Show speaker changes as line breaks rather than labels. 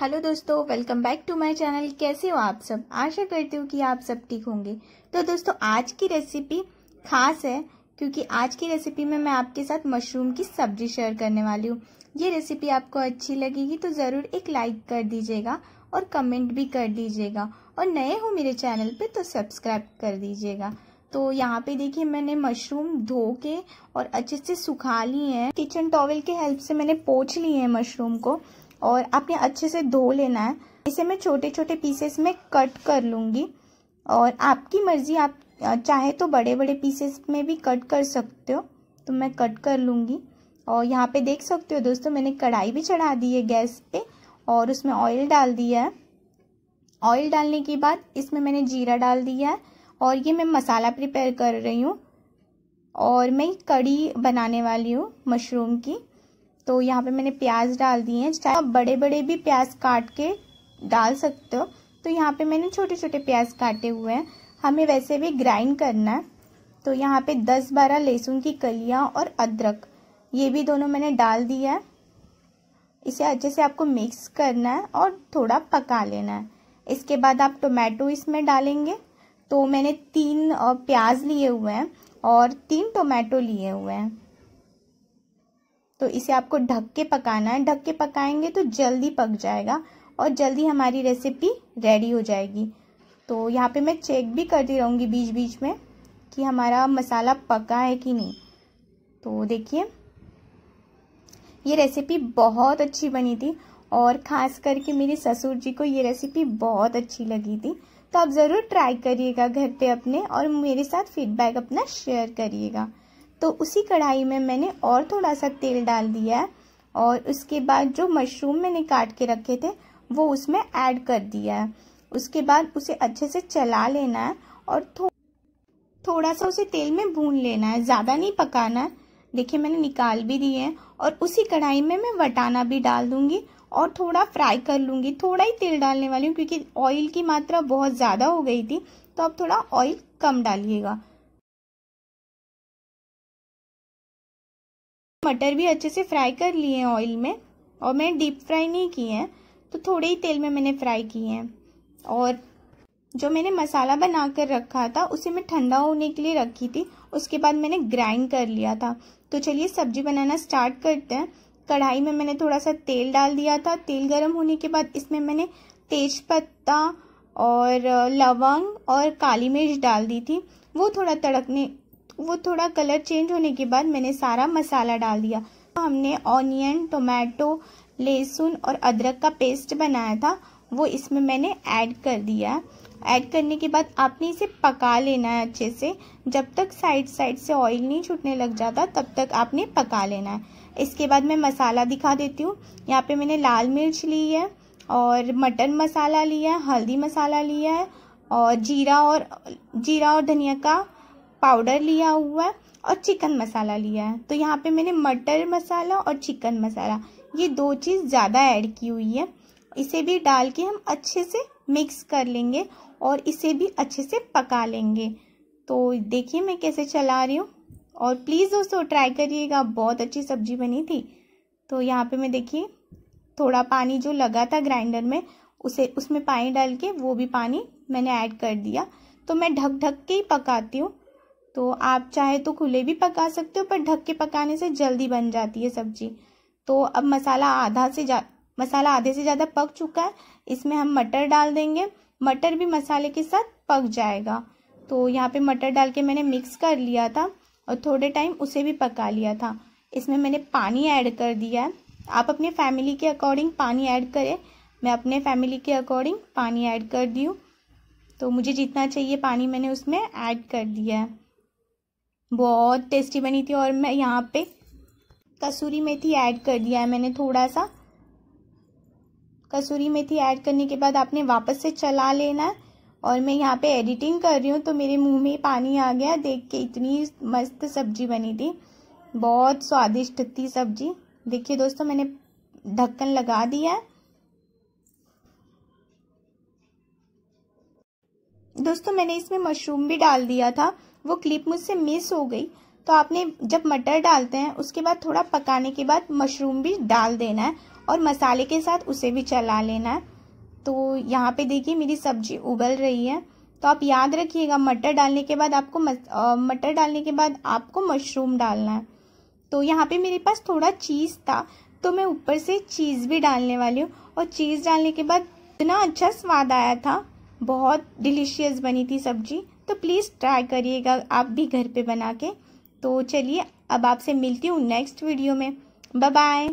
hello दोस्तों welcome back to my channel कैसे हो आप सब आशा करती हूँ कि आप सब ठीक होंगे तो दोस्तों आज की रेसिपी खास है क्योंकि आज की रेसिपी में मैं आपके साथ मशरूम की सब्जी शेयर करने वाली हूँ ये रेसिपी आपको अच्छी लगेगी तो ज़रूर एक लाइक कर दीजिएगा और कमेंट भी कर दीजिएगा और नए हो मेरे चैनल पर तो सब्सक्राइब कर दीजिएगा तो यहाँ पे देखिए मैंने मशरूम धो के और अच्छे से सुखा लिए हैं किचन टॉवल के हेल्प से मैंने पोछ लिए हैं मशरूम को और आपने अच्छे से धो लेना है इसे मैं छोटे छोटे पीसेस में कट कर लूँगी और आपकी मर्ज़ी आप चाहे तो बड़े बड़े पीसेस में भी कट कर सकते हो तो मैं कट कर लूँगी और यहाँ पे देख सकते हो दोस्तों मैंने कढ़ाई भी चढ़ा दी है गैस पे और उसमें ऑयल डाल दिया है ऑयल डालने के बाद इसमें मैंने जीरा डाल दिया है और ये मैं मसाला प्रिपेयर कर रही हूँ और मैं कड़ी बनाने वाली हूँ मशरूम की तो यहाँ पे मैंने प्याज डाल दिए हैं चाहे आप बड़े बड़े भी प्याज काट के डाल सकते हो तो यहाँ पे मैंने छोटे छोटे प्याज काटे हुए हैं हमें वैसे भी ग्राइंड करना है तो यहाँ पे 10-12 लहसुन की कलियाँ और अदरक ये भी दोनों मैंने डाल दिया है इसे अच्छे से आपको मिक्स करना है और थोड़ा पका लेना है इसके बाद आप टोमेटो इसमें डालेंगे तो मैंने तीन प्याज लिए हुए हैं और तीन टोमेटो लिए हुए हैं तो इसे आपको ढक के पकाना है ढक के पकाएंगे तो जल्दी पक जाएगा और जल्दी हमारी रेसिपी रेडी हो जाएगी तो यहाँ पे मैं चेक भी करती रहूँगी बीच बीच में कि हमारा मसाला पका है कि नहीं तो देखिए ये रेसिपी बहुत अच्छी बनी थी और ख़ास करके मेरे ससुर जी को ये रेसिपी बहुत अच्छी लगी थी तो आप ज़रूर ट्राई करिएगा घर पे अपने और मेरे साथ फीडबैक अपना शेयर करिएगा तो उसी कढ़ाई में मैंने और थोड़ा सा तेल डाल दिया है और उसके बाद जो मशरूम मैंने काट के रखे थे वो उसमें ऐड कर दिया है उसके बाद उसे अच्छे से चला लेना है और थो, थोड़ा सा उसे तेल में भून लेना है ज़्यादा नहीं पकाना है देखिए मैंने निकाल भी दिए हैं और उसी कढ़ाई में मैं वटाना भी डाल दूंगी और थोड़ा फ्राई कर लूँगी थोड़ा ही तेल डालने वाली हूँ क्योंकि ऑयल की मात्रा बहुत ज़्यादा हो गई थी तो आप थोड़ा ऑयल कम डालिएगा मटर भी अच्छे से फ्राई कर लिए हैं ऑयल में और मैंने डीप फ्राई नहीं किए हैं तो थोड़े ही तेल में मैंने फ्राई किए हैं और जो मैंने मसाला बना कर रखा था उसे मैं ठंडा होने के लिए रखी थी उसके बाद मैंने ग्राइंड कर लिया था तो चलिए सब्जी बनाना स्टार्ट करते हैं कढ़ाई में मैंने थोड़ा सा तेल डाल दिया था तेल गर्म होने के बाद इसमें मैंने तेज पत्ता और लवंग और काली मिर्च डाल दी थी वो थोड़ा तड़कने वो थोड़ा कलर चेंज होने के बाद मैंने सारा मसाला डाल दिया तो हमने ऑनियन टोमेटो लहसुन और अदरक का पेस्ट बनाया था वो इसमें मैंने ऐड कर दिया ऐड करने के बाद आपने इसे पका लेना है अच्छे से जब तक साइड साइड से ऑयल नहीं छूटने लग जाता तब तक आपने पका लेना है इसके बाद मैं मसाला दिखा देती हूँ यहाँ पे मैंने लाल मिर्च ली है और मटन मसाला लिया है हल्दी मसाला लिया है और जीरा और जीरा और धनिया का पाउडर लिया हुआ है और चिकन मसाला लिया है तो यहाँ पे मैंने मटर मसाला और चिकन मसाला ये दो चीज़ ज़्यादा ऐड की हुई है इसे भी डाल के हम अच्छे से मिक्स कर लेंगे और इसे भी अच्छे से पका लेंगे तो देखिए मैं कैसे चला रही हूँ और प्लीज़ दोस्तों ट्राई करिएगा बहुत अच्छी सब्जी बनी थी तो यहाँ पे मैं देखिए थोड़ा पानी जो लगा था ग्राइंडर में उसे उसमें पानी डाल के वो भी पानी मैंने ऐड कर दिया तो मैं ढक ढक के ही पकाती हूँ तो आप चाहे तो खुले भी पका सकते हो पर ढक के पकाने से जल्दी बन जाती है सब्जी तो अब मसाला आधा से जा मसाला आधे से ज़्यादा पक चुका है इसमें हम मटर डाल देंगे मटर भी मसाले के साथ पक जाएगा तो यहाँ पे मटर डाल के मैंने मिक्स कर लिया था और थोड़े टाइम उसे भी पका लिया था इसमें मैंने पानी ऐड कर दिया है आप अपने फैमिली के अकॉर्डिंग पानी ऐड करें मैं अपने फैमिली के अकॉर्डिंग पानी ऐड कर दी हूँ तो मुझे जितना चाहिए पानी मैंने उसमें ऐड कर दिया है बहुत टेस्टी बनी थी और मैं यहाँ पे कसूरी मेथी ऐड कर दिया है मैंने थोड़ा सा कसूरी मेथी ऐड करने के बाद आपने वापस से चला लेना है और मैं यहाँ पे एडिटिंग कर रही हूँ तो मेरे मुंह में पानी आ गया देख के इतनी मस्त सब्जी बनी थी बहुत स्वादिष्ट थी सब्जी देखिए दोस्तों मैंने ढक्कन लगा दिया दोस्तों मैंने इसमें मशरूम भी डाल दिया था वो क्लिप मुझसे मिस हो गई तो आपने जब मटर डालते हैं उसके बाद थोड़ा पकाने के बाद मशरूम भी डाल देना है और मसाले के साथ उसे भी चला लेना है तो यहाँ पे देखिए मेरी सब्जी उबल रही है तो आप याद रखिएगा मटर डालने के बाद आपको मटर डालने के बाद आपको मशरूम डालना है तो यहाँ पे मेरे पास थोड़ा चीज़ था तो मैं ऊपर से चीज़ भी डालने वाली हूँ और चीज़ डालने के बाद इतना अच्छा स्वाद आया था बहुत डिलीशियस बनी थी सब्जी तो प्लीज़ ट्राई करिएगा आप भी घर पे बना के तो चलिए अब आपसे मिलती हूँ नेक्स्ट वीडियो में बाय